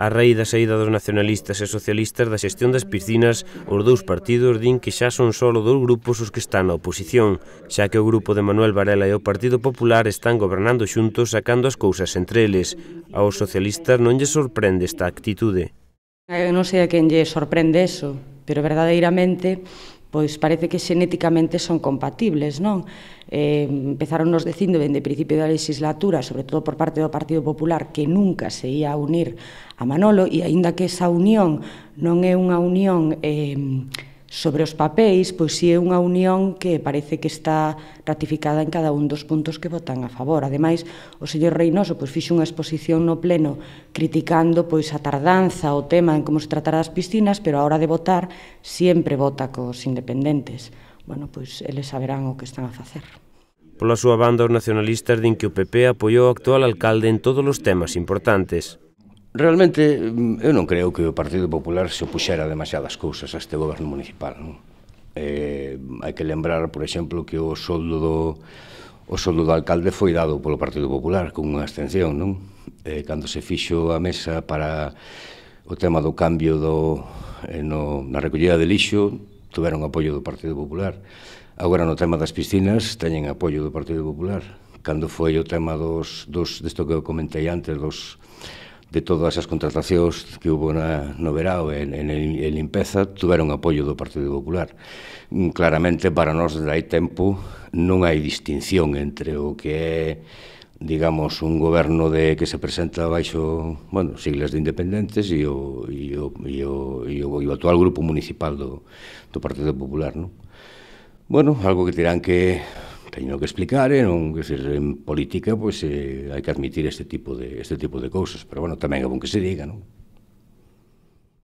A raíz da saída dos nacionalistas e socialistas da xestión das piscinas, os dous partidos din que xa son só dous grupos os que están na oposición, xa que o grupo de Manuel Varela e o Partido Popular están gobernando xuntos sacando as cousas entre eles. Aos socialistas non lle sorprende esta actitude. Eu eh, non sei a quen lle sorprende eso, pero verdadeiramente pois parece que xenéticamente son compatibles, non? Eh, empezaron nos dicindo dende principio da legislatura, sobre todo por parte do Partido Popular, que nunca se ia a unir a Manolo, e aínda que esa unión non é unha unión eh, Sobre os papéis, pois si é unha unión que parece que está ratificada en cada un dos puntos que votan a favor. Ademais, o señor Reynoso pois fixe unha exposición no pleno criticando pois a tardanza o tema en como se tratará as piscinas, pero a hora de votar sempre vota cos independentes. Bueno, pois eles saberán o que están a facer. Pola súa banda, os nacionalistas din que o PP apoiou ao actual alcalde en todos os temas importantes. Realmente, mm, eu non creo que o Partido Popular se opuxera demasiadas cousas a este goberno municipal. Non? Eh, hai que lembrar, por exemplo, que o soldo do, o soldo do alcalde foi dado polo Partido Popular con unha extensión. non? Eh, cando se fixo a mesa para o tema do cambio do, eh, no, na recollida de lixo, tuveron apoio do Partido Popular. Agora, no tema das piscinas, teñen apoio do Partido Popular. Cando foi o tema dos, dos, desto que eu comentei antes, dos, de todas as contratacións que houve na, no verao en, en, en limpeza tuveron apoio do Partido Popular. Mm, claramente, para nós, desde hai tempo, non hai distinción entre o que é digamos, un goberno de que se presenta baixo, bueno, siglas de independentes e o, e o, e o, e o, e o actual grupo municipal do, do Partido Popular, non? Bueno, algo que terán que teño que explicar, e non, que ser, en política pois, eh, hai que admitir este tipo de este tipo de cousas, pero bueno, tamén é bon que se diga, non?